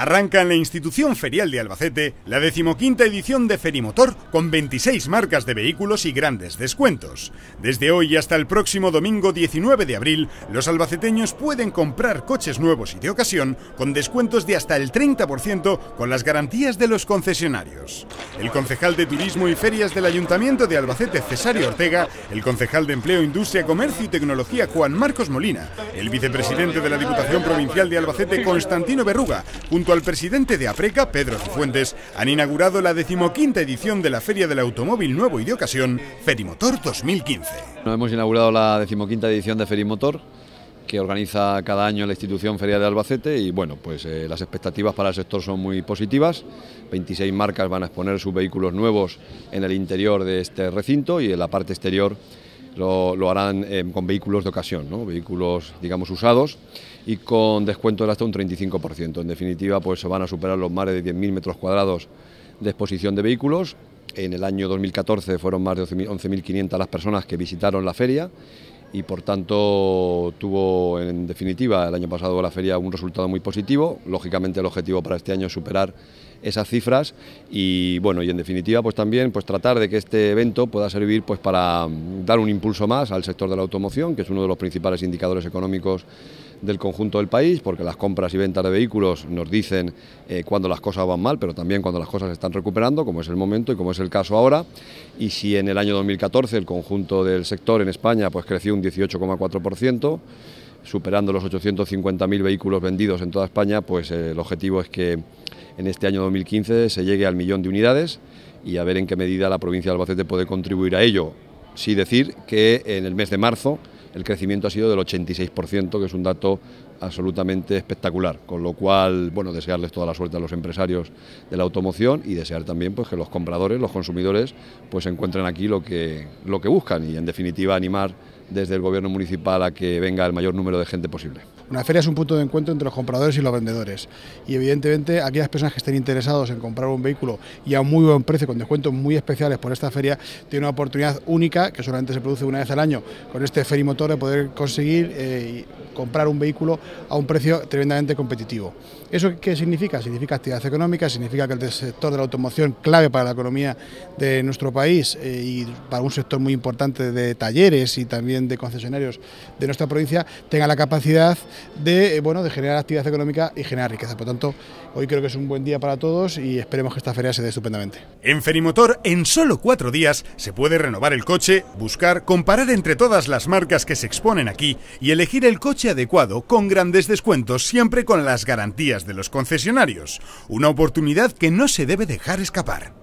Arranca en la institución ferial de Albacete la decimoquinta edición de Ferimotor con 26 marcas de vehículos y grandes descuentos. Desde hoy hasta el próximo domingo 19 de abril, los albaceteños pueden comprar coches nuevos y de ocasión con descuentos de hasta el 30% con las garantías de los concesionarios. El concejal de Turismo y Ferias del Ayuntamiento de Albacete, Cesario Ortega, el concejal de Empleo, Industria, Comercio y Tecnología, Juan Marcos Molina, el vicepresidente de la Diputación Provincial de Albacete, Constantino Berruga, junto al presidente de Apreca, Pedro Cifuentes, han inaugurado la decimoquinta edición de la Feria del Automóvil Nuevo y de Ocasión, Ferimotor 2015. hemos inaugurado la decimoquinta edición de Ferimotor, que organiza cada año la institución Feria de Albacete y bueno, pues eh, las expectativas para el sector son muy positivas. 26 marcas van a exponer sus vehículos nuevos en el interior de este recinto y en la parte exterior lo, harán em, con vehículos de ocasión, ¿no? vehículos digamos usados y con descuento de hasta un 35%. En definitiva, pues se van a superar los mares de 10.000 metros cuadrados de exposición de vehículos. En el año 2014 fueron más de 11.500 las personas que visitaron la feria y por tanto tuvo en definitiva el año pasado la feria un resultado muy positivo. Lógicamente el objetivo para este año es superar esas cifras y bueno, y en definitiva pues también pues tratar de que este evento pueda servir pues para mm, dar un impulso más al sector de la automoción, que es uno de los principales indicadores económicos del conjunto del país, porque las compras y ventas de vehículos nos dicen eh, cuando las cosas van mal, pero también cuando las cosas se están recuperando, como es el momento y como es el caso ahora. Y si en el año 2014 el conjunto del sector en España pues creció un 18,4%, superando los 850.000 vehículos vendidos en toda España, pues eh, el objetivo es que en este año 2015 se llegue al millón de unidades y a ver en qué medida la provincia de Albacete puede contribuir a ello. Sí decir que en el mes de marzo el crecimiento ha sido del 86%, que es un dato absolutamente espectacular, con lo cual, bueno, desearles toda la suerte a los empresarios de la automoción y desear también pues que los compradores, los consumidores, pues encuentren aquí lo que lo que buscan y en definitiva animar desde el gobierno municipal a que venga el mayor número de gente posible. Una feria es un punto de encuentro entre los compradores y los vendedores y evidentemente aquellas personas que estén interesados en comprar un vehículo y a un muy buen precio, con descuentos muy especiales por esta feria, tienen una oportunidad única que solamente se produce una vez al año con este ferimotor de poder conseguir eh, comprar un vehículo a un precio tremendamente competitivo. ¿Eso qué significa? Significa actividad económica, significa que el sector de la automoción, clave para la economía de nuestro país eh, y para un sector muy importante de talleres y también de concesionarios de nuestra provincia, tenga la capacidad de, eh, bueno, de generar actividad económica y generar riqueza. Por tanto, hoy creo que es un buen día para todos y esperemos que esta feria se dé estupendamente. En Ferimotor, en solo cuatro días, se puede renovar el coche, buscar, comparar entre todas las marcas que se exponen aquí y elegir el coche adecuado, con grandes descuentos, siempre con las garantías de los concesionarios. Una oportunidad que no se debe dejar escapar.